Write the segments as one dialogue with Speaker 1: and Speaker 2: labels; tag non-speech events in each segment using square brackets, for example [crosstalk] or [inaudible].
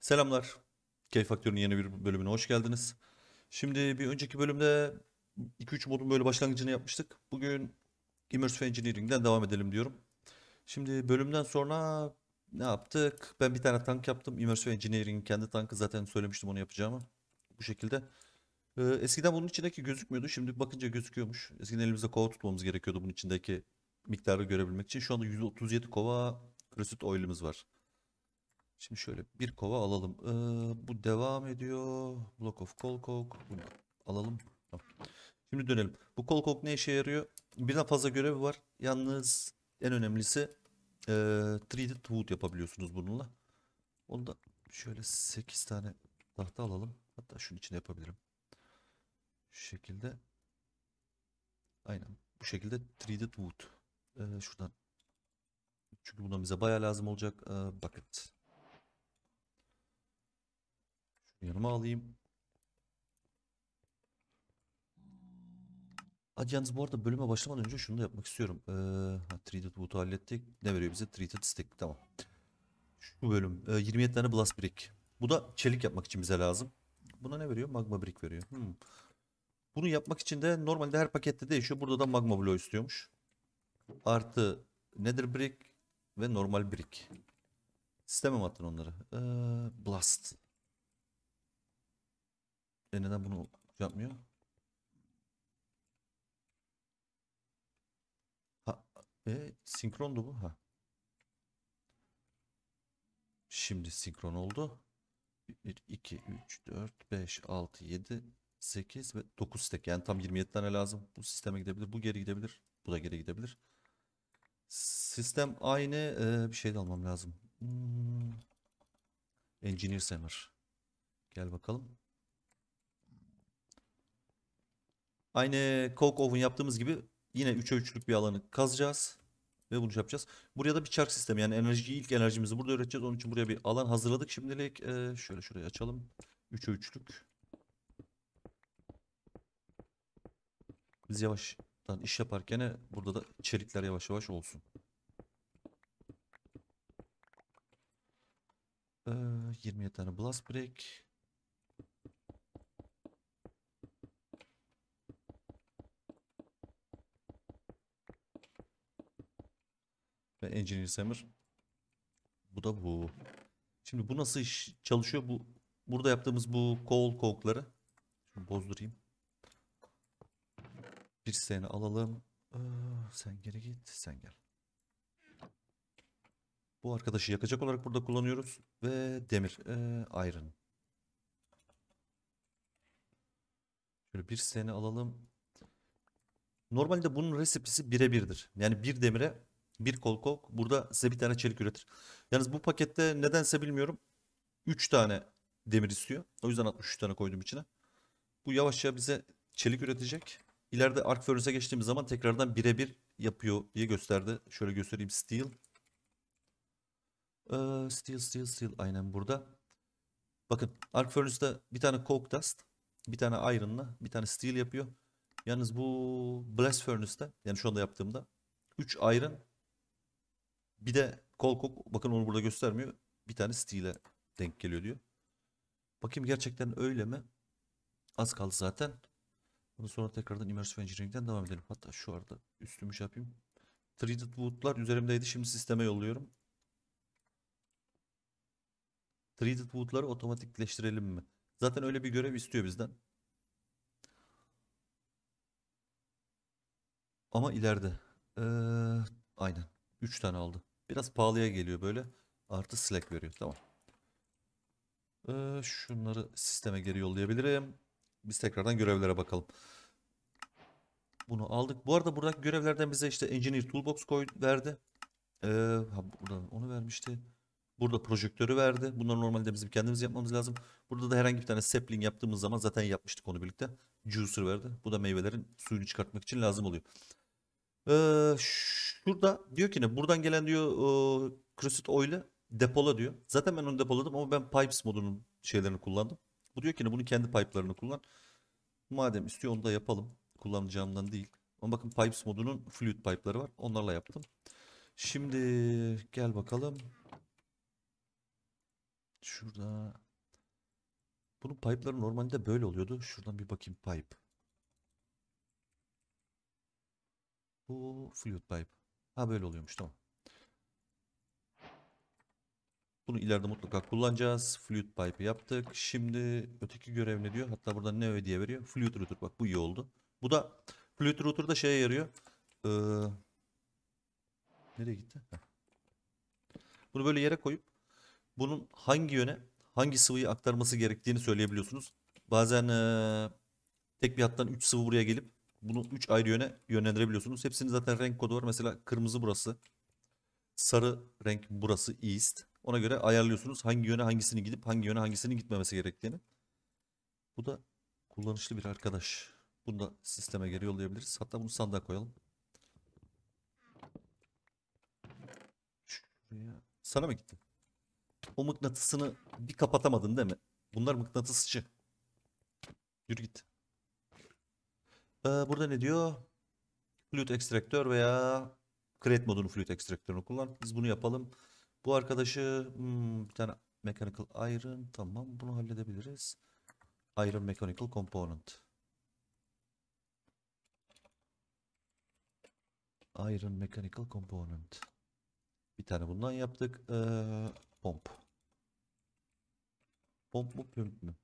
Speaker 1: Selamlar. Key Faktörü'nün yeni bir bölümüne hoş geldiniz. Şimdi bir önceki bölümde 2-3 modun böyle başlangıcını yapmıştık. Bugün Immersive Engineering'den devam edelim diyorum. Şimdi bölümden sonra ne yaptık? Ben bir tane tank yaptım. Immersive Engineering'in kendi tankı zaten söylemiştim onu yapacağımı. Bu şekilde. Ee, eskiden bunun içindeki gözükmüyordu. Şimdi bakınca gözüküyormuş. Eskiden elimizde kova tutmamız gerekiyordu bunun içindeki miktarı görebilmek için. Şu anda 137 kova Crescent Oil'imiz var. Şimdi şöyle bir kova alalım. Ee, bu devam ediyor. Block of Kolkok. Bunu alalım. Şimdi dönelim. Bu Kolkok ne işe yarıyor? Birden fazla görevi var. Yalnız en önemlisi e, ee, 3D Wood yapabiliyorsunuz bununla. Onu da şöyle 8 tane tahta alalım. Hatta şunun içine yapabilirim. Şu şekilde. Aynen. Bu şekilde 3D Wood. Ee, şuradan. Çünkü bundan bize baya lazım olacak. Ee, bucket. Yanıma alayım. Hadi bu arada bölüme başlamadan önce şunu da yapmak istiyorum. Ee, ha, treated Wood'u hallettik. Ne veriyor bize? Treated Stick. Tamam. Şu bölüm. Ee, 27 tane Blast Brick. Bu da çelik yapmak için bize lazım. Buna ne veriyor? Magma Brick veriyor. Hmm. Bunu yapmak için de normalde her pakette değişiyor. Burada da Magma Blow istiyormuş. Artı Nether Brick ve normal Brick. Sisteme mi attın onları? Ee, Blast. E neden bunu yapmıyor? Ha, e, sinkrondu bu ha. Şimdi sinkron oldu. 1, 2, 3, 4, 5, 6, 7, 8 ve 9 tek. Yani tam 27 tane lazım. Bu sisteme gidebilir. Bu geri gidebilir. Bu da geri gidebilir. Sistem aynı. Ee, bir şey de almam lazım. Hmm. Engineer Sammer. Gel bakalım. Aynı Coke Oven yaptığımız gibi yine 3'e 3'lük bir alanı kazacağız. Ve bunu şey yapacağız. Buraya da bir çark sistemi yani enerjiyi ilk enerjimizi burada üreteceğiz. Onun için buraya bir alan hazırladık şimdilik. Ee, şöyle şurayı açalım. 3'e 3'lük. Biz yavaştan iş yaparken burada da çelikler yavaş yavaş olsun. Ee, 27 tane blast break. ve Engineer Sammer. Bu da bu. Şimdi bu nasıl iş çalışıyor? Bu burada yaptığımız bu coal kokları bozdurayım. Bir seni alalım. Ee, sen geri git, sen gel. Bu arkadaşı yakacak olarak burada kullanıyoruz ve demir, ee, iron. Şöyle bir seni alalım. Normalde bunun resipisi birebirdir. Yani bir demire bir kol kol burada size bir tane çelik üretir. Yalnız bu pakette nedense bilmiyorum 3 tane demir istiyor. O yüzden 63 tane koydum içine. Bu yavaşça bize çelik üretecek. İleride Arc Furnace'e geçtiğimiz zaman tekrardan birebir yapıyor diye gösterdi. Şöyle göstereyim Steel. Ee, steel, steel, steel aynen burada. Bakın Arc Furnace'da bir tane Coke Dust, bir tane Iron'la, bir tane Steel yapıyor. Yalnız bu Blast Furnace'da yani şu anda yaptığımda 3 Iron, bir de kolkok, bakın onu burada göstermiyor. Bir tane Steel'e denk geliyor diyor. Bakayım gerçekten öyle mi? Az kaldı zaten. Bunu sonra tekrardan Immersive Engineering'den devam edelim. Hatta şu arada üstümü şey yapayım. 3 Wood'lar üzerimdeydi. Şimdi sisteme yolluyorum. 3 Wood'ları otomatikleştirelim mi? Zaten öyle bir görev istiyor bizden. Ama ileride. Ee, aynen. 3 tane aldı. Biraz pahalıya geliyor böyle. Artı slack veriyor. Tamam. Ee, şunları sisteme geri yollayabilirim. Biz tekrardan görevlere bakalım. Bunu aldık. Bu arada buradaki görevlerden bize işte Engineer Toolbox koy verdi. Ee, ha, burada onu vermişti. Burada projektörü verdi. Bunları normalde bizim kendimiz yapmamız lazım. Burada da herhangi bir tane sapling yaptığımız zaman zaten yapmıştık onu birlikte. Juicer verdi. Bu da meyvelerin suyunu çıkartmak için lazım oluyor. Ee, şurada diyor ki ne buradan gelen diyor e, Crucid Oil'ı depola diyor. Zaten ben onu depoladım ama ben Pipes modunun şeylerini kullandım. Bu diyor ki ne Bunu kendi pipe'larını kullan. Madem istiyor onu da yapalım. Kullanacağımdan değil. Ama bakın Pipes modunun Fluid pipe'ları var. Onlarla yaptım. Şimdi gel bakalım. Şurada. Bunun pipe'ları normalde böyle oluyordu. Şuradan bir bakayım pipe. Bu flute pipe. Ha böyle oluyormuş tamam. Bunu ileride mutlaka kullanacağız. Flute pipe yaptık. Şimdi öteki görev ne diyor? Hatta burada ne diye veriyor? Flute router. Bak bu iyi oldu. Bu da flute router da şeye yarıyor. Ee, nereye gitti? Heh. Bunu böyle yere koyup bunun hangi yöne hangi sıvıyı aktarması gerektiğini söyleyebiliyorsunuz. Bazen e, tek bir hattan 3 sıvı buraya gelip bunu 3 ayrı yöne yönlendirebiliyorsunuz. Hepsinin zaten renk kodu var. Mesela kırmızı burası. Sarı renk burası east. Ona göre ayarlıyorsunuz hangi yöne hangisini gidip hangi yöne hangisinin gitmemesi gerektiğini. Bu da kullanışlı bir arkadaş. Bunu da sisteme geri yollayabiliriz. Hatta bunu sandığa koyalım. Şuraya. Sana mı gitti? O mıknatısını bir kapatamadın değil mi? Bunlar mıknatısçı. Yürü git. Ee, burada ne diyor? Flüt ekstraktör veya create modunu flüt ekstraktörünü kullan. Biz bunu yapalım. Bu arkadaşı hmm, bir tane mechanical iron tamam bunu halledebiliriz. Iron mechanical component. Iron mechanical component. Bir tane bundan yaptık. Ee, pomp. Pomp mu pump mu?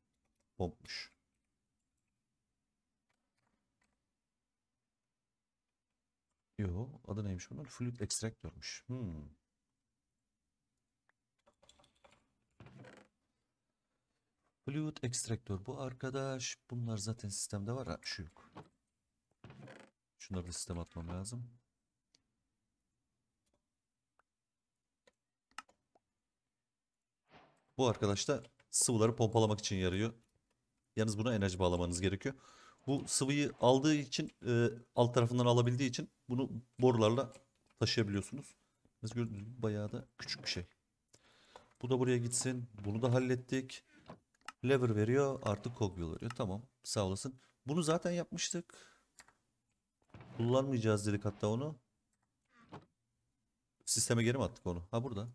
Speaker 1: Pompmuş. Yo adı neymiş bunun? Fluid Extractor'muş. Hmm. Fluid Extractor bu arkadaş. Bunlar zaten sistemde var. Ha, şu yok. Şunları da sisteme atmam lazım. Bu arkadaş da sıvıları pompalamak için yarıyor. Yalnız buna enerji bağlamanız gerekiyor. Bu sıvıyı aldığı için e, alt tarafından alabildiği için bunu borularla taşıyabiliyorsunuz. Biz gördüğünüz bayağı da küçük bir şey. Bu da buraya gitsin. Bunu da hallettik. Lever veriyor. Artık cogwheel veriyor. Tamam. Sağ olasın. Bunu zaten yapmıştık. Kullanmayacağız dedik hatta onu. Sisteme geri mi attık onu? Ha burada.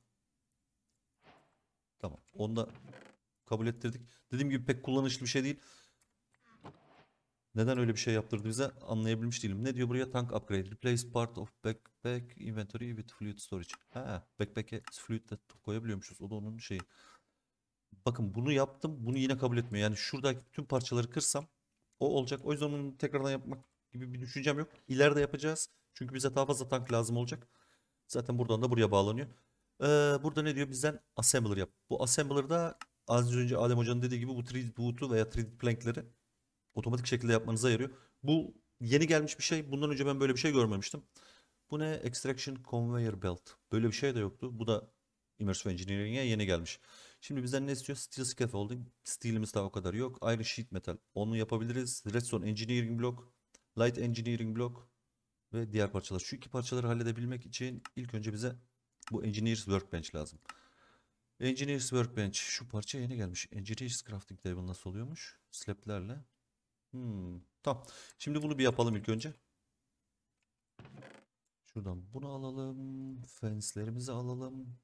Speaker 1: Tamam. Onu da kabul ettirdik. Dediğim gibi pek kullanışlı bir şey değil. Neden öyle bir şey yaptırdı bize anlayabilmiş değilim. Ne diyor buraya? Tank upgrade. Replace part of backpack inventory with fluid storage. Ha, backpack'e fluid de koyabiliyormuşuz. O da onun şeyi. Bakın bunu yaptım. Bunu yine kabul etmiyor. Yani şuradaki tüm parçaları kırsam o olacak. O yüzden onu tekrardan yapmak gibi bir düşüncem yok. İleride yapacağız. Çünkü bize daha fazla tank lazım olacak. Zaten buradan da buraya bağlanıyor. Ee, burada ne diyor? Bizden assembler yap. Bu assembler'da az önce Adem Hoca'nın dediği gibi bu 3D boot'u veya 3D plank'leri otomatik şekilde yapmanıza yarıyor. Bu yeni gelmiş bir şey. Bundan önce ben böyle bir şey görmemiştim. Bu ne? Extraction Conveyor Belt. Böyle bir şey de yoktu. Bu da Immersive Engineering'e yeni gelmiş. Şimdi bizden ne istiyor? Steel Scaffolding. Steel'imiz daha o kadar yok. Aynı Sheet Metal. Onu yapabiliriz. Redstone Engineering Block. Light Engineering Block. Ve diğer parçalar. Şu iki parçaları halledebilmek için ilk önce bize bu Engineers Workbench lazım. Engineers Workbench. Şu parça yeni gelmiş. Engineers Crafting Table nasıl oluyormuş? Slab'lerle. Hmm, tamam. Şimdi bunu bir yapalım ilk önce. Şuradan bunu alalım. Fenslerimizi alalım.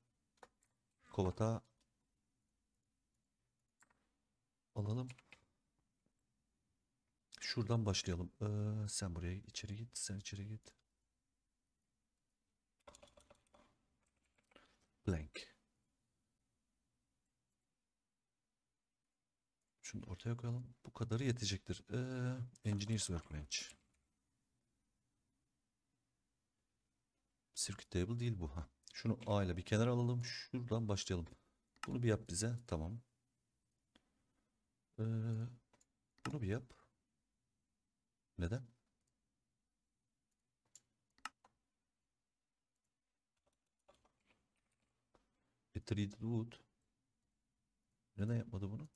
Speaker 1: Kovata alalım. Şuradan başlayalım. Ee, sen buraya içeri git. Sen içeri git. Blank. Şunu ortaya koyalım. Bu kadarı yetecektir. Ee, Engineers Workbench. Circuit Table değil bu. ha. Şunu A ile bir kenara alalım. Şuradan başlayalım. Bunu bir yap bize. Tamam. Ee, bunu bir yap. Neden? E, treated wood. Neden yapmadı bunu?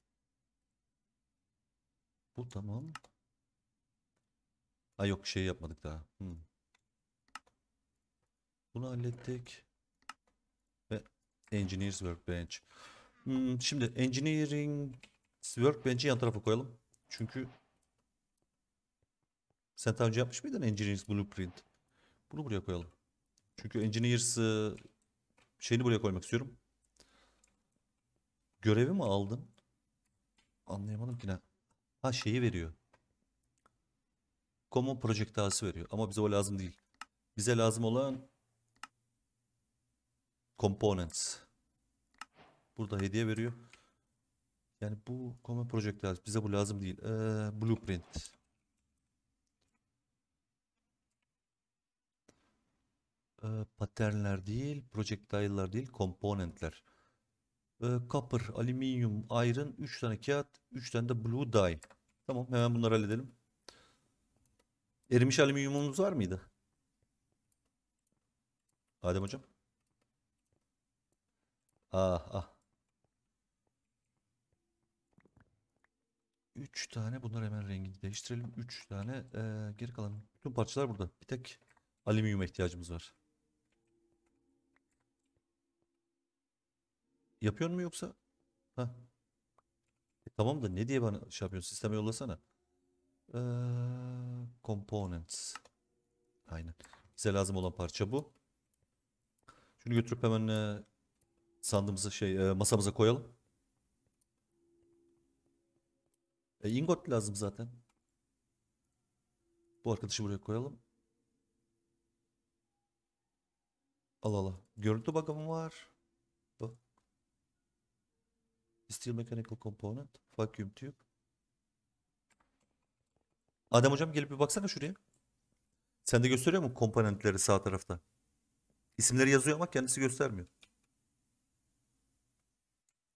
Speaker 1: Bu tamam. Ay yok şey yapmadık daha. Hmm. Bunu hallettik. Ve Engineers Workbench. Hmm, şimdi Engineering Workbench'i yan tarafa koyalım. Çünkü sen daha önce yapmış mıydın Engineers Blueprint? Bunu buraya koyalım. Çünkü Engineers şeyini buraya koymak istiyorum. Görevi mi aldın? Anlayamadım ki ne. Ha şeyi veriyor. Common Project ağası veriyor. Ama bize o lazım değil. Bize lazım olan Components. Burada hediye veriyor. Yani bu Common Project lazım. Bize bu lazım değil. Ee, Blueprint. Ee, patternler değil, projectile'lar değil, componentler. Ee, copper, alüminyum, iron, 3 tane kağıt, 3 tane de blue dye. Tamam hemen bunları halledelim. Erimiş alüminyumumuz var mıydı? Adem hocam. Ah ah. 3 tane bunlar hemen rengini değiştirelim. 3 tane ee, geri kalan bütün parçalar burada. Bir tek alüminyum ihtiyacımız var. Yapıyor mu yoksa? Ha. E, tamam da ne diye bana şey yapıyorsun? Sisteme yollasana. Ee, components. Aynen. Bize lazım olan parça bu. Şunu götürüp hemen e, sandığımıza şey e, masamıza koyalım. E, ingot lazım zaten. Bu arkadaşı buraya koyalım. Al ala. Görüntü bakımı var. Steel mechanical component. Vacuum tube. Adem hocam gelip bir baksana şuraya. Sen de gösteriyor mu komponentleri sağ tarafta? İsimleri yazıyor ama kendisi göstermiyor.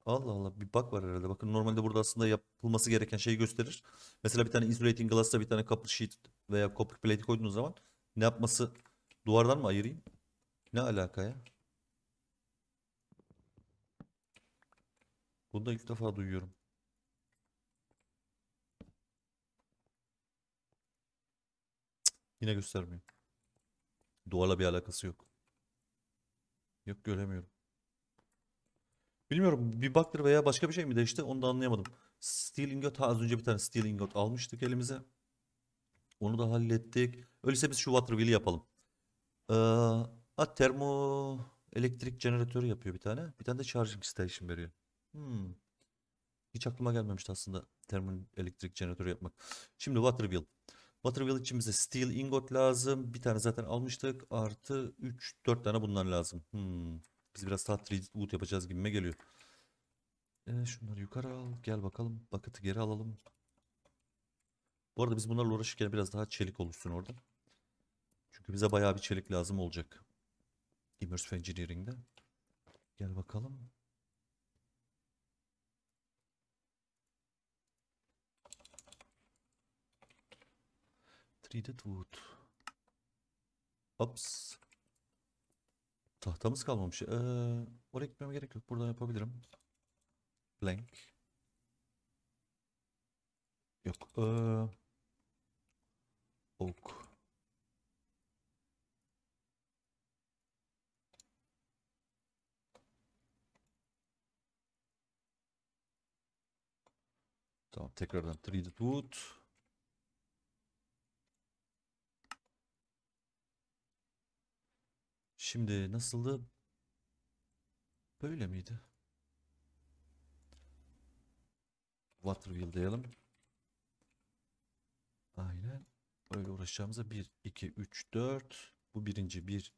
Speaker 1: Allah Allah bir bak var herhalde. Bakın normalde burada aslında yapılması gereken şeyi gösterir. Mesela bir tane insulating glass'ta bir tane copper sheet veya copper plate koyduğunuz zaman ne yapması duvardan mı ayırayım? Ne alaka ya? Bunu da ilk defa duyuyorum. Cık, yine göstermiyor. Duvarla bir alakası yok. Yok göremiyorum. Bilmiyorum bir baktır veya başka bir şey mi değişti onu da anlayamadım. Steel ingot az önce bir tane steel ingot almıştık elimize. Onu da hallettik. Öyleyse biz şu waterwheel'i yapalım. Ee, ha, termo elektrik jeneratörü yapıyor bir tane. Bir tane de charging station veriyor. Hmm. Hiç aklıma gelmemişti aslında elektrik jeneratörü yapmak. Şimdi wheel. Waterville. wheel için bize steel ingot lazım. Bir tane zaten almıştık. Artı 3-4 tane bunlar lazım. Hmm. Biz biraz daha 3D wood yapacağız gibime geliyor. E, şunları yukarı al. Gel bakalım. Bucket'ı geri alalım. Bu arada biz bunlarla uğraşırken biraz daha çelik oluşsun orada. Çünkü bize bayağı bir çelik lazım olacak. Immersive Engineering'de. Gel bakalım. Depleted wood. Ops. Tahtamız kalmamış. Ee, oraya gitmeme gerek yok. Buradan yapabilirim. Blank. Yok. Ee, ok. Tamam tekrardan 3D wood. Şimdi nasıldı? Böyle miydi? Waterwheel diyelim. Aynen. Böyle uğraşacağımıza 1, 2, 3, 4. Bu birinci bir.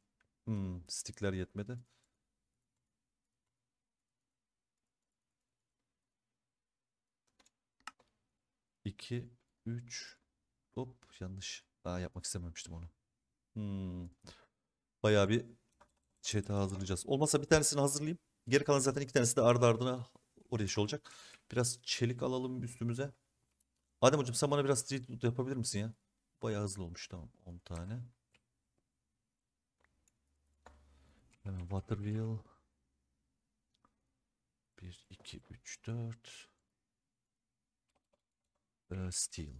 Speaker 1: Hmm, stickler yetmedi. İki, üç. Hop yanlış. Daha yapmak istememiştim onu. Hmm. Bayağı bir çete hazırlayacağız. Olmazsa bir tanesini hazırlayayım. Geri kalan zaten iki tanesi de ardı ardına oraya şey olacak. Biraz çelik alalım üstümüze. Adem hocam sen bana biraz street loot yapabilir misin ya? Bayağı hızlı olmuş tamam 10 tane. Hemen water wheel. 1, 2, 3, 4. steel.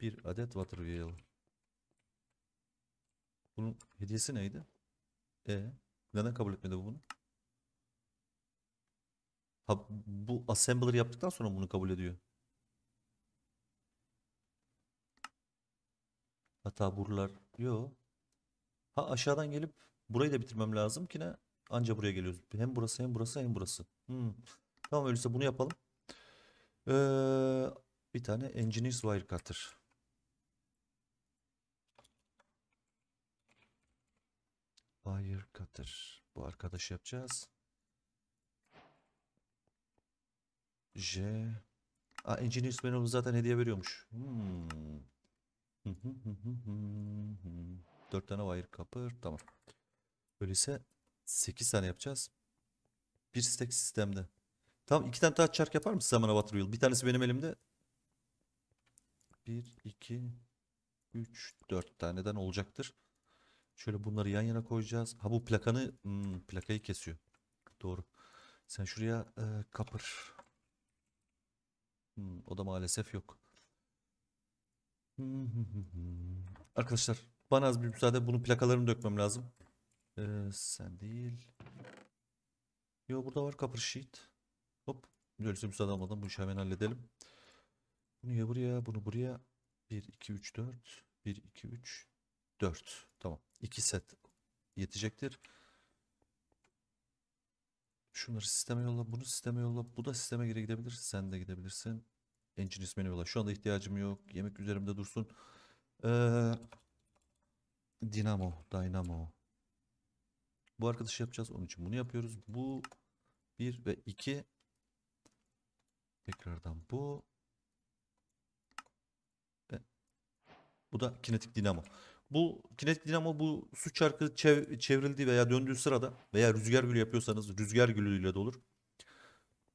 Speaker 1: Bir adet water wheel. Bunun hediyesi neydi? E neden kabul etmedi bu bunu? Ha, bu assembler yaptıktan sonra bunu kabul ediyor. Hata buralar. yok. Ha aşağıdan gelip burayı da bitirmem lazım ki ne? Anca buraya geliyoruz. Hem burası hem burası hem burası. Hmm. Tamam öyleyse bunu yapalım. Ee, bir tane Engineers Wire Cutter. Fire Cutter. Bu arkadaş yapacağız. J. Aa, Engineers menümü zaten hediye veriyormuş. Hmm. [laughs] Dört tane wire kapır. Tamam. Öyleyse 8 tane yapacağız. Bir stack sistemde. Tamam iki tane daha çark yapar mısın zamana Waterwheel? Bir tanesi benim elimde. 1, 2, 3, 4 taneden olacaktır. Şöyle bunları yan yana koyacağız. Ha bu plakanı hmm, plakayı kesiyor. Doğru. Sen şuraya e, kapır. Hmm, o da maalesef yok. [laughs] Arkadaşlar bana az bir müsaade bunun plakalarını dökmem lazım. Ee, sen değil. Yo burada var kapır sheet. Hop. Böylece müsaade almadan bu işi hemen halledelim. Bunu ya buraya bunu buraya. 1 2 3 4 1 2 3 4. Tamam. 2 set yetecektir. Şunları sisteme yolla, bunu sisteme yolla. Bu da sisteme geri gidebilir. Sen de gidebilirsin. Engine ismini yolla. Şu anda ihtiyacım yok. Yemek üzerimde dursun. Ee, Dinamo, Dynamo. Bu arkadaşı yapacağız. Onun için bunu yapıyoruz. Bu 1 ve 2. Tekrardan bu. Ve bu da kinetik dinamo. Bu kinetik dinamo bu su çarkı çev çevrildiği veya döndüğü sırada veya rüzgar gülü yapıyorsanız rüzgar gülüyle de olur.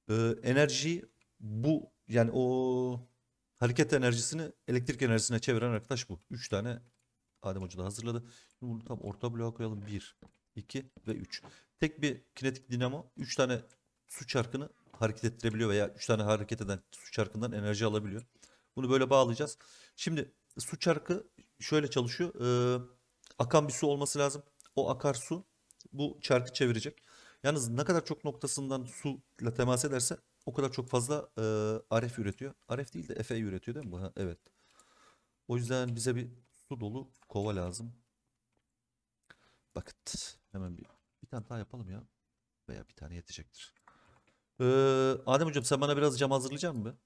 Speaker 1: Ee, enerjiyi bu yani o hareket enerjisini elektrik enerjisine çeviren arkadaş bu. 3 tane Adem Hoca da hazırladı. Şimdi bunu tam orta bloğa koyalım. 1, 2 ve 3. Tek bir kinetik dinamo 3 tane su çarkını hareket ettirebiliyor veya 3 tane hareket eden su çarkından enerji alabiliyor. Bunu böyle bağlayacağız. Şimdi su çarkı şöyle çalışıyor. E, akan bir su olması lazım. O akar su, bu çarkı çevirecek. Yalnız ne kadar çok noktasından suyla temas ederse o kadar çok fazla e, RF üretiyor. RF değil de Fe üretiyor değil mi Ha, evet. O yüzden bize bir su dolu kova lazım. Bakın hemen bir, bir tane daha yapalım ya. Veya bir tane yetecektir. Ee, Adem hocam sen bana biraz cam hazırlayacak mısın?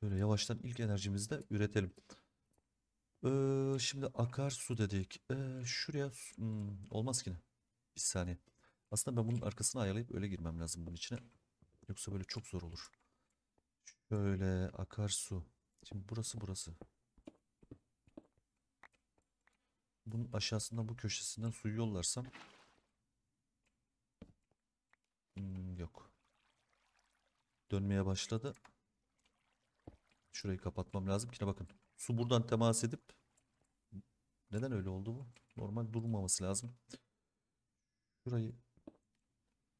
Speaker 1: Şöyle yavaştan ilk enerjimizi de üretelim. Ee, şimdi akarsu dedik. Ee, şuraya hmm, olmaz ki ne? Bir saniye. Aslında ben bunun arkasını ayarlayıp öyle girmem lazım bunun içine. Yoksa böyle çok zor olur. Şöyle akarsu. Şimdi burası burası. Bunun aşağısından bu köşesinden suyu yollarsam. Hmm, yok. Dönmeye başladı. Şurayı kapatmam lazım. Şimdi bakın su buradan temas edip neden öyle oldu bu? Normal durmaması lazım. Şurayı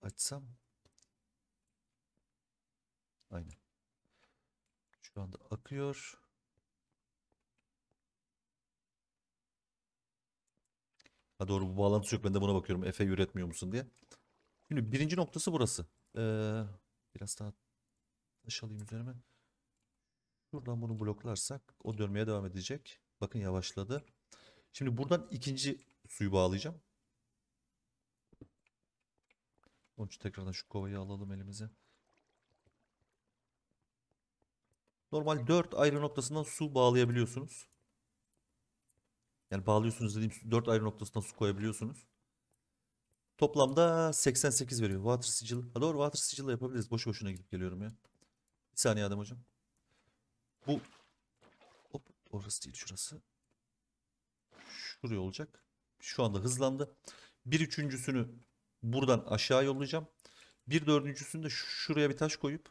Speaker 1: açsam aynen. Şu anda akıyor. Ha doğru bu bağlantısı yok. Ben de buna bakıyorum. Efe üretmiyor musun diye. Şimdi birinci noktası burası. Ee, biraz daha taş alayım üzerime. Şuradan bunu bloklarsak o dönmeye devam edecek. Bakın yavaşladı. Şimdi buradan ikinci suyu bağlayacağım. Onun için tekrardan şu kovayı alalım elimize. Normal 4 ayrı noktasından su bağlayabiliyorsunuz. Yani bağlıyorsunuz dediğim 4 ayrı noktasından su koyabiliyorsunuz. Toplamda 88 veriyor. Water sigil. Ha doğru water sigil yapabiliriz. Boş boşuna gidip geliyorum ya. Bir saniye adam hocam. Bu hop orası değil şurası. Şuraya olacak. Şu anda hızlandı. Bir üçüncüsünü buradan aşağı yollayacağım. Bir dördüncüsünü de şuraya bir taş koyup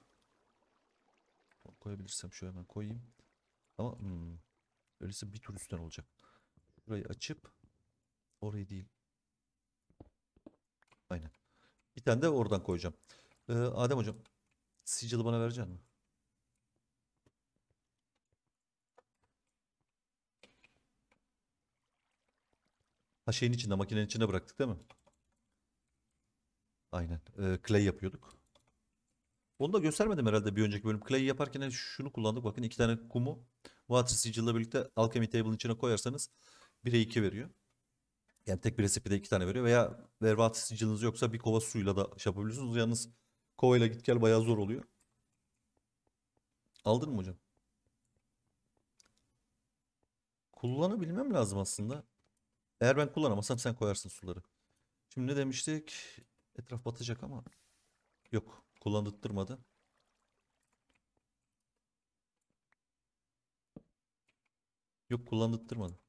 Speaker 1: koyabilirsem şöyle hemen koyayım. Ama hmm, öyleyse bir tur üstten olacak. Burayı açıp orayı değil. Aynen. Bir tane de oradan koyacağım. Ee, Adem hocam sicili bana verecek misin? Ha şeyin içinde makinenin içine bıraktık değil mi? Aynen. Ee, clay yapıyorduk. Onu da göstermedim herhalde bir önceki bölüm. Clay yaparken hani şunu kullandık. Bakın iki tane kumu Water Sigil'la birlikte Alchemy Table'ın içine koyarsanız 1'e 2 veriyor. Yani tek bir resepte iki tane veriyor. Veya eğer Water Sigil'ınız yoksa bir kova suyla da şey yapabiliyorsunuz. Yalnız kovayla git gel bayağı zor oluyor. Aldın mı hocam? Kullanabilmem lazım aslında. Eğer ben kullanamasam sen koyarsın suları. Şimdi ne demiştik? Etraf batacak ama yok kullandırtmadı. Yok kullandırtmadı.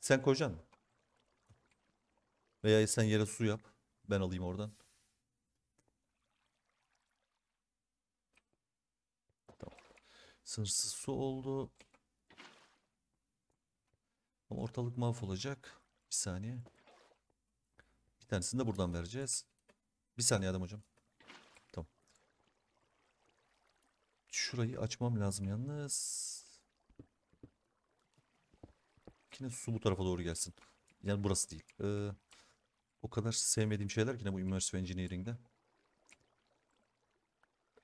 Speaker 1: Sen koyacaksın mı? Veya sen yere su yap. Ben alayım oradan. Sınırsız su oldu. Ama ortalık mahvolacak. Bir saniye. Bir tanesini de buradan vereceğiz. Bir saniye adam hocam. Tamam. Şurayı açmam lazım yalnız. Yine su bu tarafa doğru gelsin. Yani burası değil. Ee, o kadar sevmediğim şeyler ki ne bu Immersive Engineering'de.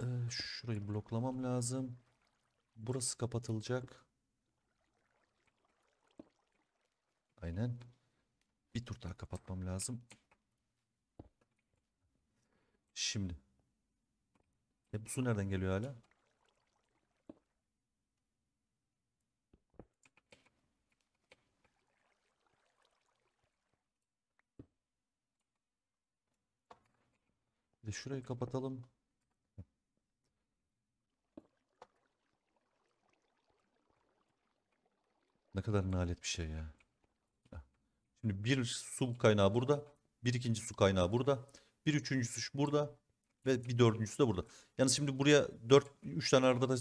Speaker 1: Ee, şurayı bloklamam lazım. Burası kapatılacak. Aynen. Bir tur daha kapatmam lazım. Şimdi. E bu su nereden geliyor hala? Ve şurayı kapatalım. Ne kadar nalet bir şey ya. Şimdi bir su kaynağı burada. Bir ikinci su kaynağı burada. Bir üçüncü üçüncüsü burada. Ve bir dördüncüsü de burada. Yani şimdi buraya dört, üç tane arada da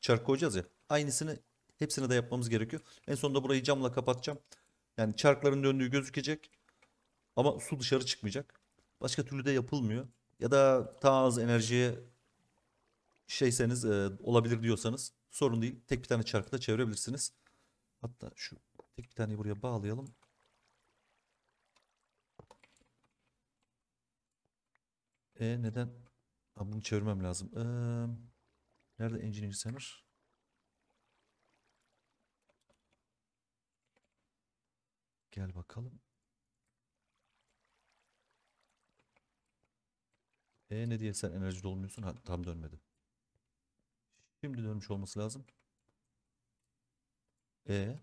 Speaker 1: çark koyacağız ya. Aynısını hepsini de yapmamız gerekiyor. En sonunda burayı camla kapatacağım. Yani çarkların döndüğü gözükecek. Ama su dışarı çıkmayacak. Başka türlü de yapılmıyor. Ya da daha az enerjiye şeyseniz e, olabilir diyorsanız sorun değil. Tek bir tane çarkı da çevirebilirsiniz. Hatta şu tek bir tane buraya bağlayalım. E neden? Ha, bunu çevirmem lazım. Ee, nerede engineer center? Gel bakalım. E ne diye sen enerji dolmuyorsun? Ha, tam dönmedi. Şimdi dönmüş olması lazım. E.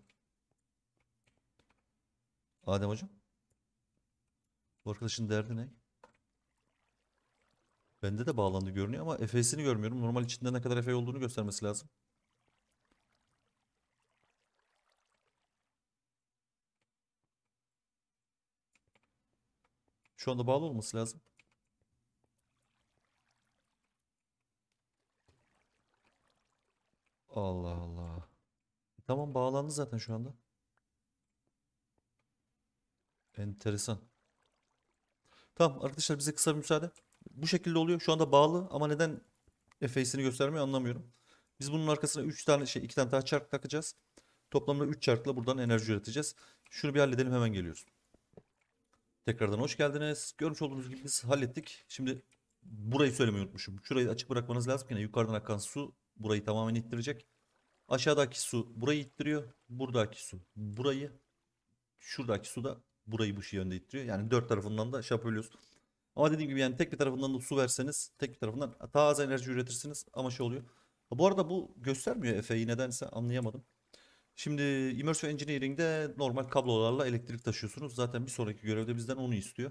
Speaker 1: Adem hocam. Bu arkadaşın derdi ne? Bende de bağlandı görünüyor ama Efe'sini görmüyorum. Normal içinde ne kadar Efe olduğunu göstermesi lazım. Şu anda bağlı olması lazım. Allah Allah. Tamam bağlandı zaten şu anda. Enteresan. Tamam arkadaşlar bize kısa bir müsaade. Bu şekilde oluyor. Şu anda bağlı ama neden efesini göstermiyor anlamıyorum. Biz bunun arkasına 3 tane şey 2 tane daha çark takacağız. Toplamda 3 çarkla buradan enerji üreteceğiz. Şunu bir halledelim hemen geliyoruz. Tekrardan hoş geldiniz. Görmüş olduğunuz gibi biz hallettik. Şimdi burayı söylemeyi unutmuşum. Şurayı açık bırakmanız lazım yine. yukarıdan akan su burayı tamamen ittirecek. Aşağıdaki su burayı ittiriyor. Buradaki su burayı. Şuradaki su da burayı bu şey yönde ittiriyor. Yani dört tarafından da şey yapabiliyoruz. Ama dediğim gibi yani tek bir tarafından da su verseniz tek bir tarafından taze enerji üretirsiniz ama şey oluyor. bu arada bu göstermiyor Efe'yi nedense anlayamadım. Şimdi Immersive Engineering'de normal kablolarla elektrik taşıyorsunuz. Zaten bir sonraki görevde bizden onu istiyor.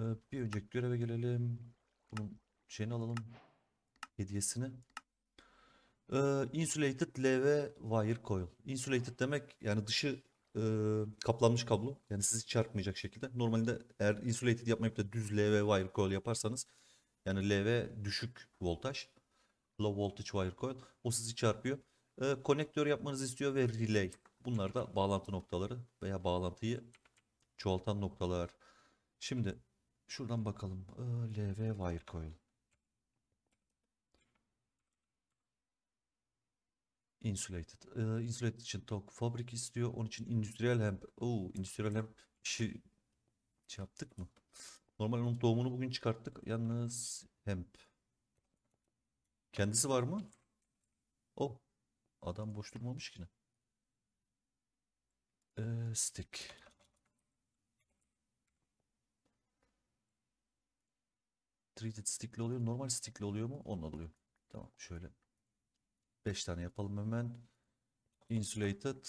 Speaker 1: Ee, bir önceki göreve gelelim. Bunun şeyini alalım. Hediyesini. Ee, insulated LV wire coil. Insulated demek yani dışı e, kaplanmış kablo. Yani sizi çarpmayacak şekilde. Normalde eğer insulated yapmayıp da düz LV wire coil yaparsanız yani LV düşük voltaj. Low voltage wire coil. O sizi çarpıyor. E, konektör yapmanızı istiyor ve relay. Bunlar da bağlantı noktaları veya bağlantıyı çoğaltan noktalar. Şimdi şuradan bakalım. E, ee, LV wire coil. Insulated. Ee, insulated için tok fabrik istiyor. Onun için industrial hemp. Oo, industrial hemp işi şey yaptık mı? Normal onun doğumunu bugün çıkarttık. Yalnız hemp. Kendisi var mı? Oh. Adam boş durmamış ki ne? Ee, stick. Treated stickli oluyor. Normal stickli oluyor mu? Onunla oluyor. Tamam şöyle. 5 tane yapalım hemen. Insulated.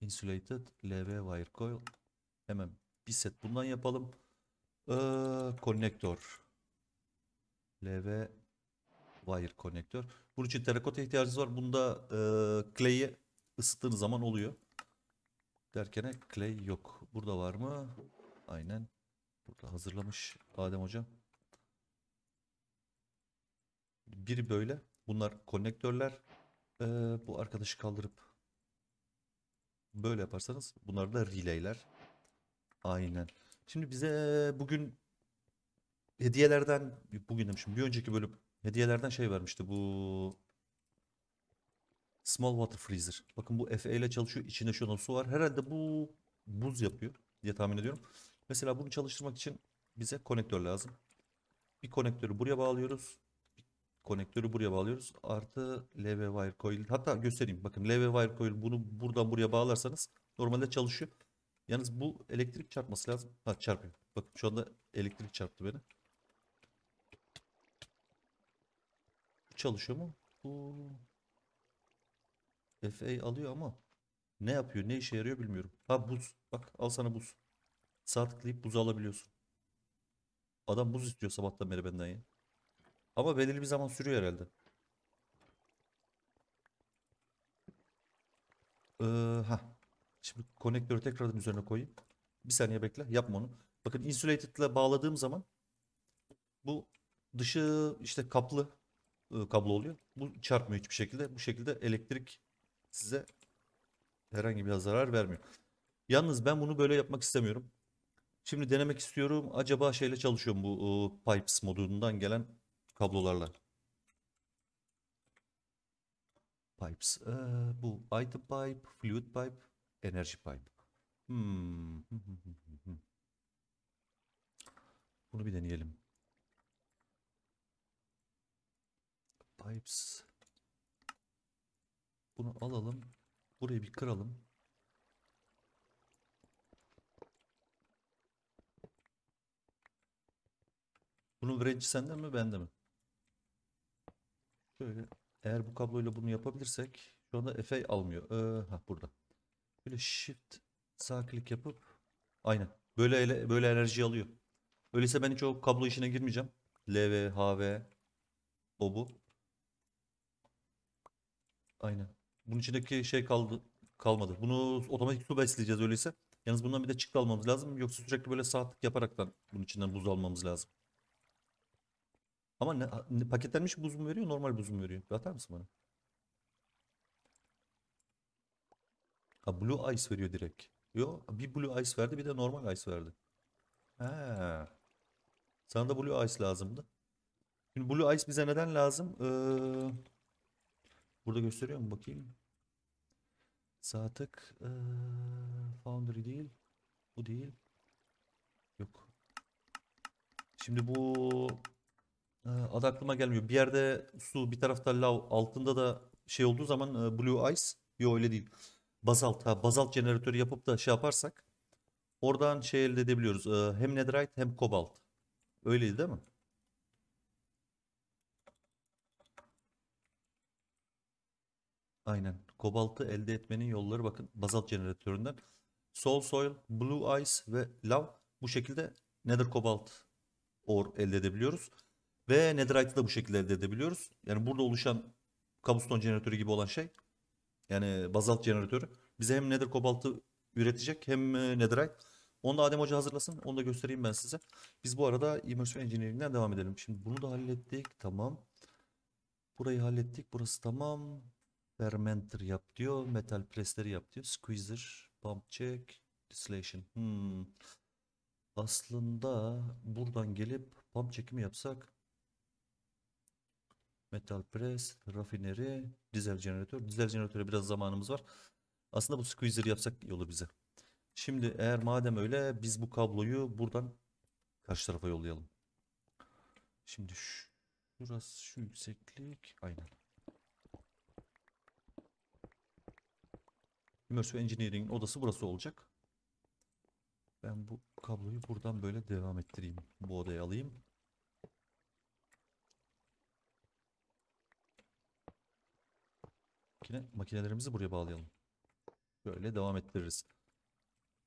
Speaker 1: Insulated. LV wire coil. Hemen bir set bundan yapalım. Ee, connector. LV wire connector. Bunun için terakota ihtiyacınız var. Bunda e, clay'i ısıttığınız zaman oluyor. Derken clay yok. Burada var mı? Aynen. Burada hazırlamış Adem hocam. Biri böyle. Bunlar konnektörler. Ee, bu arkadaşı kaldırıp böyle yaparsanız bunlar da relay'ler. Aynen. Şimdi bize bugün hediyelerden bugün demişim bir önceki bölüm hediyelerden şey vermişti bu Small Water Freezer. Bakın bu FE ile çalışıyor. İçinde şu an su var. Herhalde bu buz yapıyor diye tahmin ediyorum. Mesela bunu çalıştırmak için bize konektör lazım. Bir konektörü buraya bağlıyoruz. Konektörü buraya bağlıyoruz. Artı LV wire coil. Hatta göstereyim. Bakın LV wire coil bunu buradan buraya bağlarsanız normalde çalışıyor. Yalnız bu elektrik çarpması lazım. Ha çarpıyor. Bakın şu anda elektrik çarptı beni. Bu çalışıyor mu? Bu FA alıyor ama ne yapıyor, ne işe yarıyor bilmiyorum. Ha buz. Bak al sana buz. Sağ tıklayıp buzu alabiliyorsun. Adam buz istiyor sabahtan beri benden ya. Ama belirli bir zaman sürüyor herhalde. Ee, heh. Şimdi konektörü tekrardan üzerine koyayım. Bir saniye bekle. Yapma onu. Bakın insulated ile bağladığım zaman bu dışı işte kaplı e, kablo oluyor. Bu çarpmıyor hiçbir şekilde. Bu şekilde elektrik size herhangi bir zarar vermiyor. Yalnız ben bunu böyle yapmak istemiyorum. Şimdi denemek istiyorum. Acaba şeyle çalışıyorum bu e, pipes modundan gelen kablolarla. Pipes. Ee, bu item pipe, fluid pipe, enerji pipe. Hmm. [laughs] Bunu bir deneyelim. Pipes. Bunu alalım. Burayı bir kıralım. Bunun wrench'i sende mi bende mi? Şöyle eğer bu kabloyla bunu yapabilirsek şu anda F almıyor. Ee, ha burada. Böyle shift sağ klik yapıp aynen böyle ele, böyle enerji alıyor. Öyleyse ben hiç o kablo işine girmeyeceğim. LV, HV, o bu. Aynen. Bunun içindeki şey kaldı kalmadı. Bunu otomatik su besleyeceğiz öyleyse. Yalnız bundan bir de çıktı almamız lazım. Yoksa sürekli böyle saatlik yaparaktan bunun içinden buz almamız lazım. Ama ne, ne- paketlenmiş buz mu veriyor normal buz mu veriyor? Bir atar mısın bana? Ha Blue Ice veriyor direkt. Yo bir Blue Ice verdi bir de normal Ice verdi. He. Sana da Blue Ice lazımdı. Şimdi Blue Ice bize neden lazım? Ee, burada gösteriyor mu bakayım? Satık ee, Foundry değil. Bu değil. Yok. Şimdi bu ee, adı aklıma gelmiyor. Bir yerde su, bir tarafta lav, altında da şey olduğu zaman e, blue ice. Yok öyle değil. Bazalt. Ha, bazalt jeneratörü yapıp da şey yaparsak oradan şey elde edebiliyoruz. Ee, hem netherite hem kobalt. Öyleydi değil mi? Aynen. Kobaltı elde etmenin yolları bakın bazalt jeneratöründen. Soul Soil, Blue Ice ve Lav bu şekilde Nether kobalt or elde edebiliyoruz. Ve Netherite'ı da bu şekilde elde edebiliyoruz. Yani burada oluşan kabuston jeneratörü gibi olan şey yani bazalt jeneratörü bize hem Nether kobaltı üretecek hem e, Netherite. Onu da Adem Hoca hazırlasın. Onu da göstereyim ben size. Biz bu arada Immersion Engineering'den devam edelim. Şimdi bunu da hallettik. Tamam. Burayı hallettik. Burası tamam. Fermenter yap diyor. Metal pressleri yap diyor. Squeezer, pump check, distillation. Hmm. Aslında buradan gelip pump çekimi yapsak? Metal press, rafineri, dizel jeneratör. Dizel jeneratöre biraz zamanımız var. Aslında bu squeezer yapsak yolu bize. Şimdi eğer madem öyle biz bu kabloyu buradan karşı tarafa yollayalım. Şimdi şu, şurası şu yükseklik. Aynen. Immersive Engineering'in odası burası olacak. Ben bu kabloyu buradan böyle devam ettireyim. Bu odaya alayım. Makine, makinelerimizi buraya bağlayalım. Böyle devam ettiririz.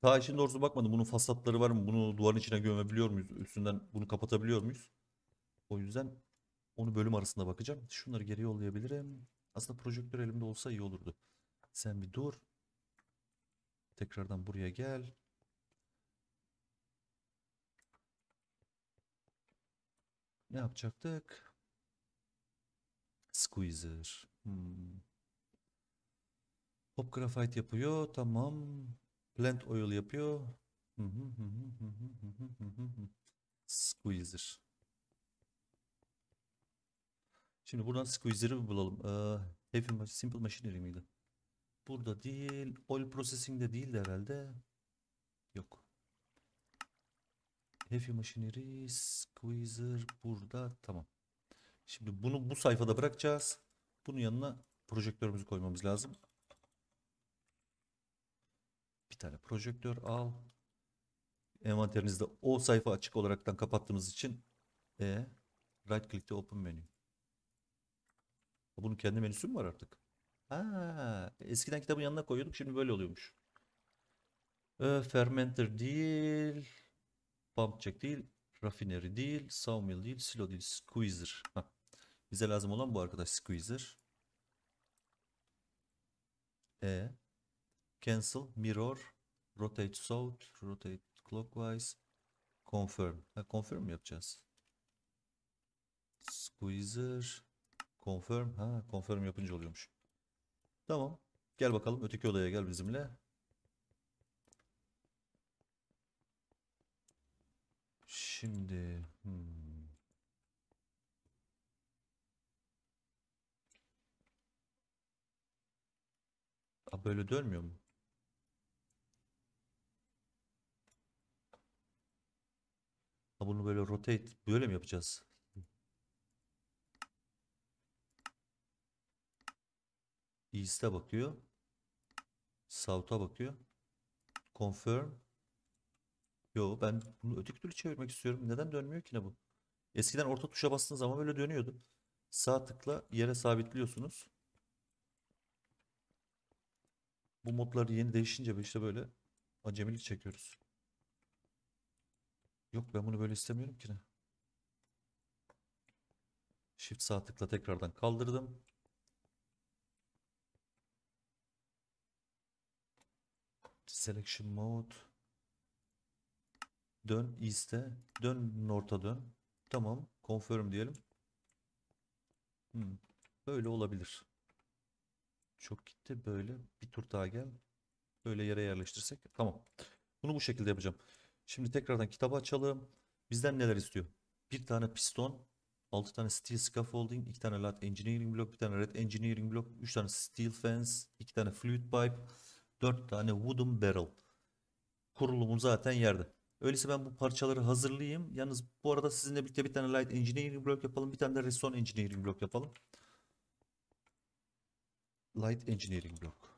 Speaker 1: Daha işin doğrusu bakmadım. Bunun fasatları var mı? Bunu duvarın içine gömebiliyor muyuz? Üstünden bunu kapatabiliyor muyuz? O yüzden onu bölüm arasında bakacağım. Şunları geri yollayabilirim. Aslında projektör elimde olsa iyi olurdu. Sen bir dur. Tekrardan buraya gel. Ne yapacaktık? Squeezer. Hmm. Hop grafite yapıyor. Tamam. Plant oil yapıyor. Squeezer. Şimdi buradan squeezer'ı bulalım. Ee, heavy simple machinery miydi? Burada değil. Oil processing de değildi herhalde. Yok. Heavy machinery squeezer burada. Tamam. Şimdi bunu bu sayfada bırakacağız. Bunun yanına projektörümüzü koymamız lazım iki tane projektör al. Envanterinizde o sayfa açık olaraktan kapattığımız için e, right click'te open menu. Bunun kendi menüsü mü var artık? Ha, eskiden kitabın yanına koyuyorduk şimdi böyle oluyormuş. E, fermenter değil. Pump check değil. Rafineri değil. Sawmill değil. Silo değil. Squeezer. Heh. Bize lazım olan bu arkadaş squeezer. E. Cancel, mirror, rotate south, rotate clockwise, confirm. Ha, confirm mi yapacağız? Squeezer, confirm. Ha, confirm yapınca oluyormuş. Tamam. Gel bakalım öteki odaya gel bizimle. Şimdi hmm. böyle dönmüyor mu? Ha bunu böyle rotate böyle mi yapacağız? East'e bakıyor. South'a bakıyor. Confirm. Yo ben bunu öteki türlü çevirmek istiyorum. Neden dönmüyor ki ne bu? Eskiden orta tuşa bastığınız zaman böyle dönüyordu. Sağ tıkla yere sabitliyorsunuz. Bu modları yeni değişince işte böyle acemilik çekiyoruz. Yok ben bunu böyle istemiyorum ki ne. Shift sağ tıkla tekrardan kaldırdım. Selection mode. Dön iste. Dön norta dön. Tamam. Confirm diyelim. Hmm. Böyle olabilir. Çok gitti. Böyle bir tur daha gel. Böyle yere yerleştirsek. Tamam. Bunu bu şekilde yapacağım. Şimdi tekrardan kitabı açalım. Bizden neler istiyor? Bir tane piston, 6 tane steel scaffolding, 2 tane lat engineering block, 1 tane red engineering block, 3 tane steel fence, 2 tane fluid pipe, 4 tane wooden barrel. Kurulumu zaten yerde. Öyleyse ben bu parçaları hazırlayayım. Yalnız bu arada sizinle birlikte bir tane light engineering block yapalım. Bir tane de redstone engineering block yapalım. Light engineering block.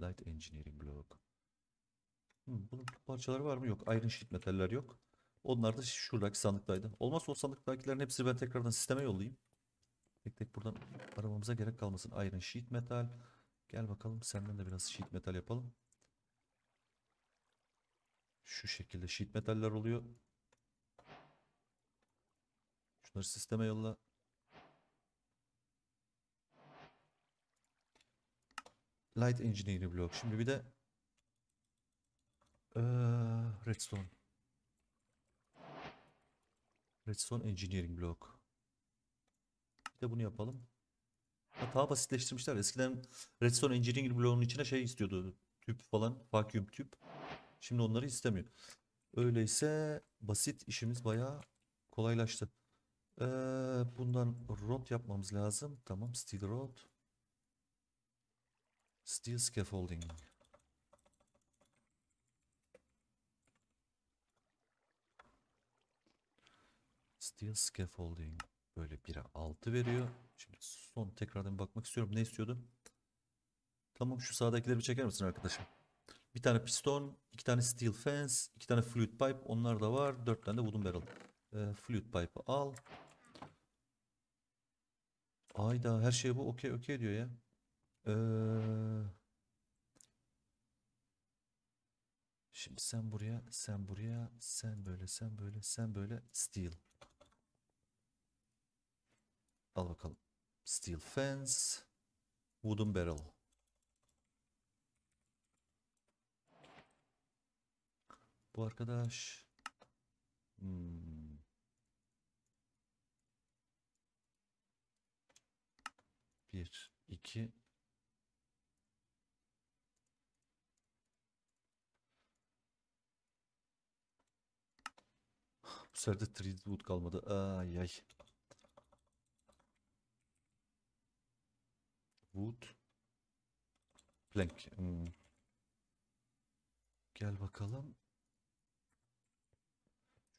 Speaker 1: Light Engineering Block. Hmm, bunun parçaları var mı? Yok. Iron Sheet metaller yok. Onlar da şuradaki sandıktaydı. Olmazsa o sandıktakilerin hepsini ben tekrardan sisteme yollayayım. Tek tek buradan aramamıza gerek kalmasın. Iron Sheet metal. Gel bakalım senden de biraz sheet metal yapalım. Şu şekilde sheet metaller oluyor. Şunları sisteme yolla. Light Engineering blok. Şimdi bir de ee, Redstone. Redstone Engineering blok. Bir de bunu yapalım. Daha basitleştirmişler. Eskiden Redstone Engineering bloğunun içine şey istiyordu. Tüp falan. Vacuum tüp. Şimdi onları istemiyor. Öyleyse basit işimiz bayağı kolaylaştı. Ee, bundan rod yapmamız lazım. Tamam. Steel rod. Steel scaffolding. Steel scaffolding. Böyle 1'e 6 veriyor. Şimdi son tekrardan bakmak istiyorum. Ne istiyordu? Tamam şu sağdakileri bir çeker misin arkadaşım? Bir tane piston, iki tane steel fence, iki tane flute pipe. Onlar da var. Dört tane de wooden barrel. E, flute pipe'ı al. Ayda her şey bu okey okey diyor ya. Ee, şimdi sen buraya, sen buraya, sen böyle, sen böyle, sen böyle. Steel. Al bakalım. Steel fence. Wooden barrel. Bu arkadaş. Hmm. Bir, iki, Serde 3D wood kalmadı. Ay ay. Wood. Plank. Hmm. Gel bakalım.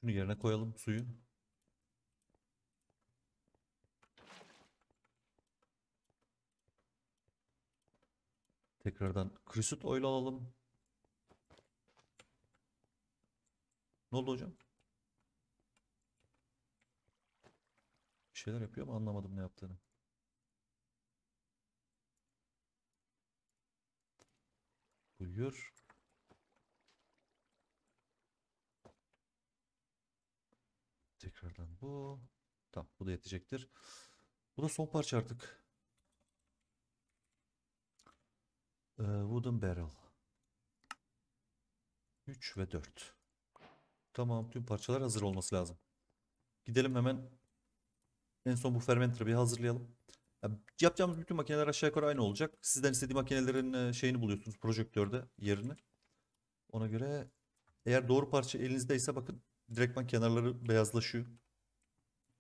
Speaker 1: Şunu yerine koyalım suyu. Tekrardan krisut oyla alalım. Ne oldu hocam? Bir şeyler yapıyor ama anlamadım ne yaptığını. Uyuyor. Tekrardan bu. Tamam bu da yetecektir. Bu da son parça artık. Ee, wooden barrel. 3 ve 4. Tamam tüm parçalar hazır olması lazım. Gidelim hemen en son bu fermenter'ı bir hazırlayalım. yapacağımız bütün makineler aşağı yukarı aynı olacak. Sizden istediği makinelerin e, şeyini buluyorsunuz projektörde yerini. Ona göre eğer doğru parça elinizdeyse bakın direktman kenarları beyazlaşıyor.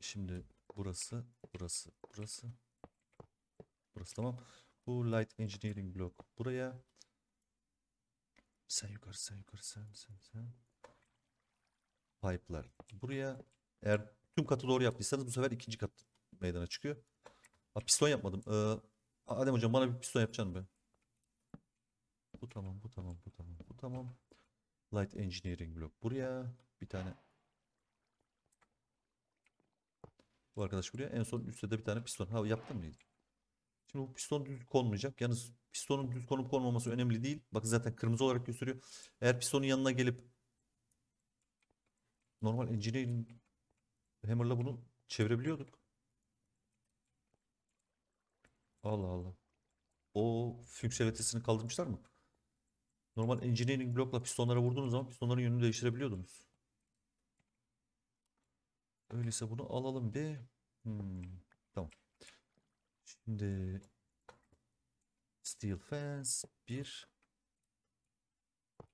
Speaker 1: Şimdi burası, burası, burası. Burası tamam. Bu Light Engineering blok buraya. Sen yukarı, sen yukarı, sen, sen, sen. Pipeler. buraya. Eğer Tüm katı doğru yaptıysanız bu sefer ikinci kat meydana çıkıyor. Aa, piston yapmadım. Ee, Adem hocam bana bir piston yapacaksın mı? Bu tamam, bu tamam, bu tamam, bu tamam. Light Engineering blok buraya. Bir tane bu arkadaş buraya. En son üstte de bir tane piston. Ha yaptın mıydı? Şimdi bu piston düz konmayacak. Yalnız pistonun düz konup konmaması önemli değil. Bak zaten kırmızı olarak gösteriyor. Eğer pistonun yanına gelip normal engineering Hammer'la bunu çevirebiliyorduk. Allah Allah. O fükseletisini kaldırmışlar mı? Normal engineering blokla pistonlara vurduğunuz zaman pistonların yönünü değiştirebiliyordunuz. Öyleyse bunu alalım bir. Hmm, tamam. Şimdi steel fence 1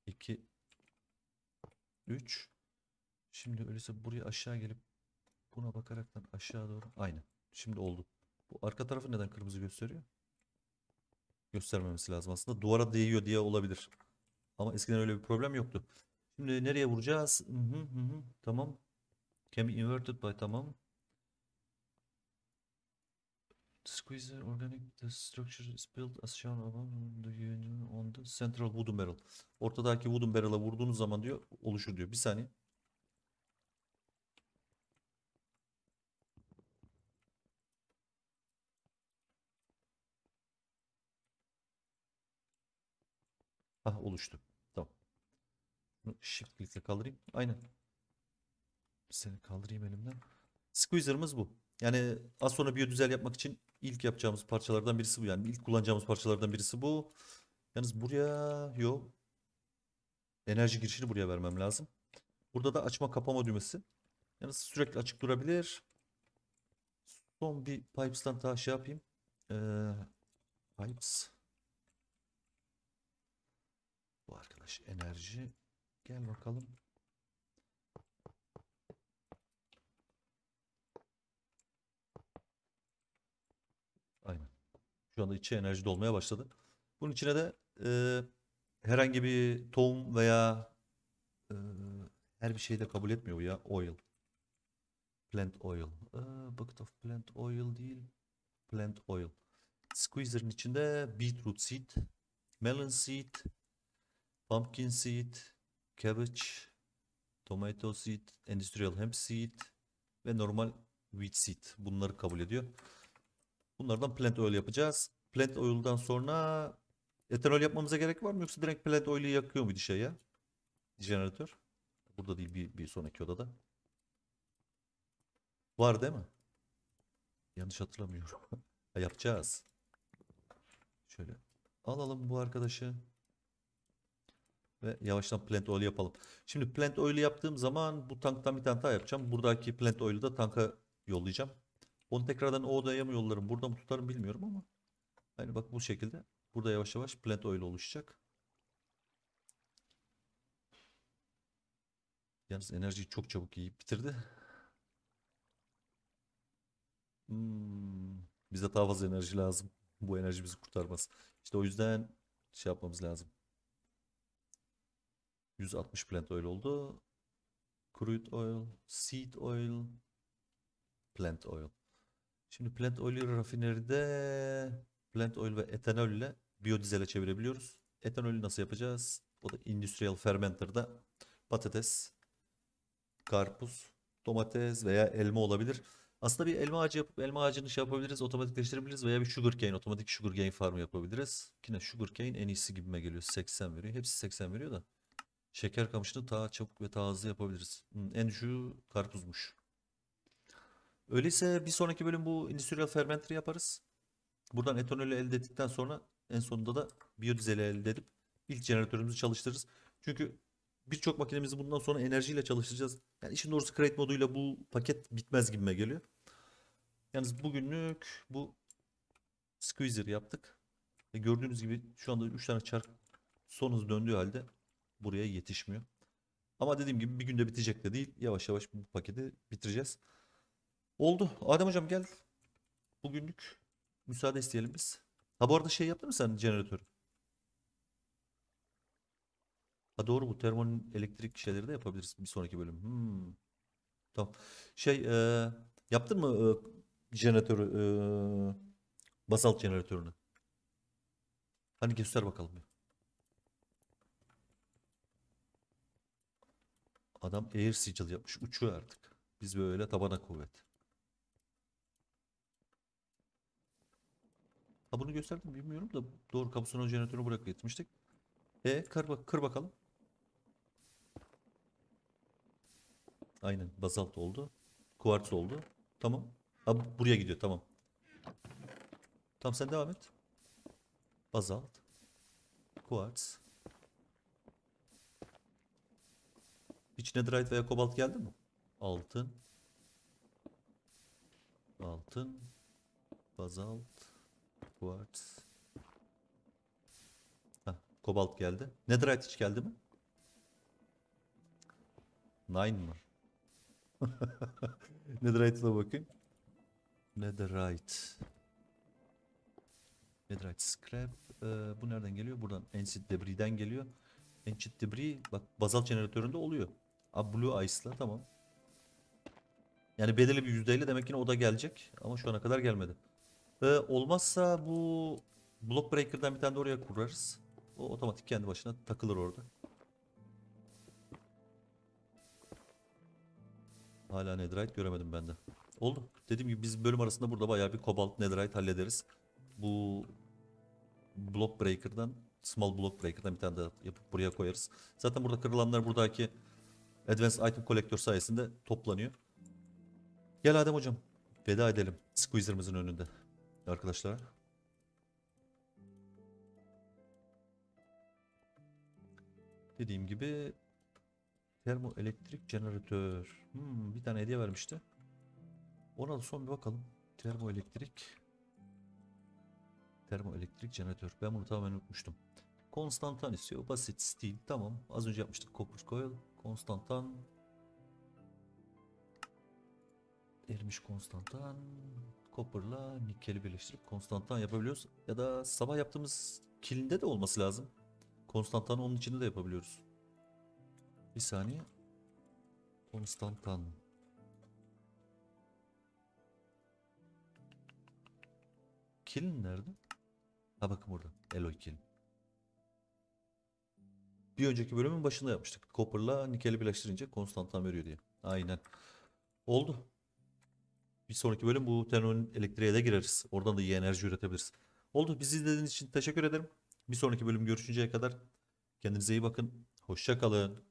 Speaker 1: 2 3 Şimdi öyleyse buraya aşağı gelip Buna bakaraktan aşağı doğru. Aynen. Şimdi oldu. Bu arka tarafı neden kırmızı gösteriyor? Göstermemesi lazım aslında. Duvara değiyor diye olabilir. Ama eskiden öyle bir problem yoktu. Şimdi nereye vuracağız? Hı -hı, hı -hı. Tamam. Can be inverted by tamam. The squeezer organic the structure is built as shown above on the central wooden barrel. Ortadaki wooden barrel'a vurduğunuz zaman diyor oluşur diyor. Bir saniye. Ha oluştu. Tamam. Bunu shift click'le kaldırayım. Aynen. Seni kaldırayım elimden. Squeezer'ımız bu. Yani az sonra bir düzel yapmak için ilk yapacağımız parçalardan birisi bu. Yani ilk kullanacağımız parçalardan birisi bu. Yalnız buraya yok. Enerji girişini buraya vermem lazım. Burada da açma kapama düğmesi. Yalnız sürekli açık durabilir. Son bir pipes'tan daha şey yapayım. Ee, pipes. Bu arkadaş enerji. Gel bakalım. Aynen. Şu anda içi enerji dolmaya başladı. Bunun içine de e, herhangi bir tohum veya e, her bir şey de kabul etmiyor ya. Oil. Plant oil. E, bucket of plant oil değil. Plant oil. Squeezer'ın içinde beetroot seed, melon seed, pumpkin seed, cabbage, tomato seed, industrial hemp seed ve normal wheat seed. Bunları kabul ediyor. Bunlardan plant oil yapacağız. Plant oil'dan sonra etanol yapmamıza gerek var mı yoksa direkt plant oil'i yakıyor muydu şey ya? Jeneratör. Burada değil bir, bir sonraki odada. Var değil mi? Yanlış hatırlamıyorum. [laughs] Yapacağız. Şöyle alalım bu arkadaşı. Ve yavaştan plant oil yapalım. Şimdi plant oil yaptığım zaman bu tanktan bir tane daha yapacağım. Buradaki plant oil'ı da tanka yollayacağım. Onu tekrardan o odaya mı yollarım, burada mı tutarım bilmiyorum ama. Yani bak bu şekilde. Burada yavaş yavaş plant oil oluşacak. Yalnız enerjiyi çok çabuk yiyip bitirdi. Hmm, bize daha fazla enerji lazım. Bu enerji bizi kurtarmaz. İşte o yüzden şey yapmamız lazım. 160 plant oil oldu. Crude oil, seed oil, plant oil. Şimdi plant oil'i rafineride plant oil ve etanol ile biyodizele çevirebiliyoruz. Etanolü nasıl yapacağız? O da industrial fermenter'da patates, karpuz, domates veya elma olabilir. Aslında bir elma ağacı yapıp elma ağacını şey yapabiliriz, otomatikleştirebiliriz veya bir sugarcane, otomatik sugarcane farmı yapabiliriz. Yine sugarcane en iyisi gibime geliyor. 80 veriyor. Hepsi 80 veriyor da. Şeker kamışını daha çabuk ve daha hızlı yapabiliriz. Hmm, en düşüğü karpuzmuş. Öyleyse bir sonraki bölüm bu endüstriyel fermentleri yaparız. Buradan etanolü elde ettikten sonra en sonunda da biyodizeli elde edip ilk jeneratörümüzü çalıştırırız. Çünkü birçok makinemizi bundan sonra enerjiyle çalıştıracağız. Yani işin doğrusu create moduyla bu paket bitmez gibime geliyor. Yalnız bugünlük bu squeezer yaptık. E gördüğünüz gibi şu anda 3 tane çark son hızı döndüğü halde buraya yetişmiyor. Ama dediğim gibi bir günde bitecek de değil. Yavaş yavaş bu paketi bitireceğiz. Oldu. Adem hocam gel. Bugünlük müsaade isteyelim biz. Ha bu arada şey yaptın mı sen jeneratörü? Ha doğru bu termonun elektrik şeyleri de yapabiliriz bir sonraki bölüm. Hmm. Tamam. Şey e, yaptın mı e, jeneratörü e, basalt jeneratörünü? Hani göster bakalım. Ya. Adam air sigil yapmış. Uçuyor artık. Biz böyle tabana kuvvet. Ha bunu gösterdim bilmiyorum da doğru kapsona jeneratörü bırak etmiştik. E kır, bak kır bakalım. Aynen bazalt oldu. Kuvarts oldu. Tamam. Abi buraya gidiyor tamam. Tamam sen devam et. Bazalt. Kuvarts. Hiç netherite veya kobalt geldi mi? Altın. Altın. Bazalt. Quartz. Heh, kobalt geldi. Netherite hiç geldi mi? Nine mı? [laughs] Netherite'la bakayım. Netherite. Netherite scrap. Ee, bu nereden geliyor? Buradan. Ancient Debris'den geliyor. Ancient Debris bak bazalt jeneratöründe oluyor. Abi Blue Ice'la tamam. Yani belirli bir yüzdeyle demek ki o da gelecek. Ama şu ana kadar gelmedi. Ve ee, olmazsa bu Block Breaker'dan bir tane de oraya kurarız. O otomatik kendi başına takılır orada. Hala netherite göremedim ben de. Oldu. Dediğim gibi biz bölüm arasında burada bayağı bir kobalt netherite hallederiz. Bu block breaker'dan small block breaker'dan bir tane de yapıp buraya koyarız. Zaten burada kırılanlar buradaki Advanced Item Collector sayesinde toplanıyor. Gel Adem hocam. Veda edelim. Squeezer'ımızın önünde. Arkadaşlar. Dediğim gibi termoelektrik jeneratör. Hmm, bir tane hediye vermişti. Ona da son bir bakalım. Termoelektrik termoelektrik jeneratör. Ben bunu tamamen unutmuştum. Konstantan istiyor, basit, stil, Tamam. Az önce yapmıştık. Copper koyalım. Konstantan Ermiş Konstantan Copper'la nikeli birleştirip Konstantan yapabiliyoruz. Ya da sabah yaptığımız kilinde de olması lazım. Konstantan'ı onun içinde de yapabiliyoruz. Bir saniye. Konstantan. Kilin nerede? Ha bakın burada. Eloy kilin bir önceki bölümün başında yapmıştık. Copper'la nikeli birleştirince konstantan veriyor diye. Aynen. Oldu. Bir sonraki bölüm bu tenonun elektriğe de gireriz. Oradan da iyi enerji üretebiliriz. Oldu. Bizi izlediğiniz için teşekkür ederim. Bir sonraki bölüm görüşünceye kadar kendinize iyi bakın. Hoşça kalın.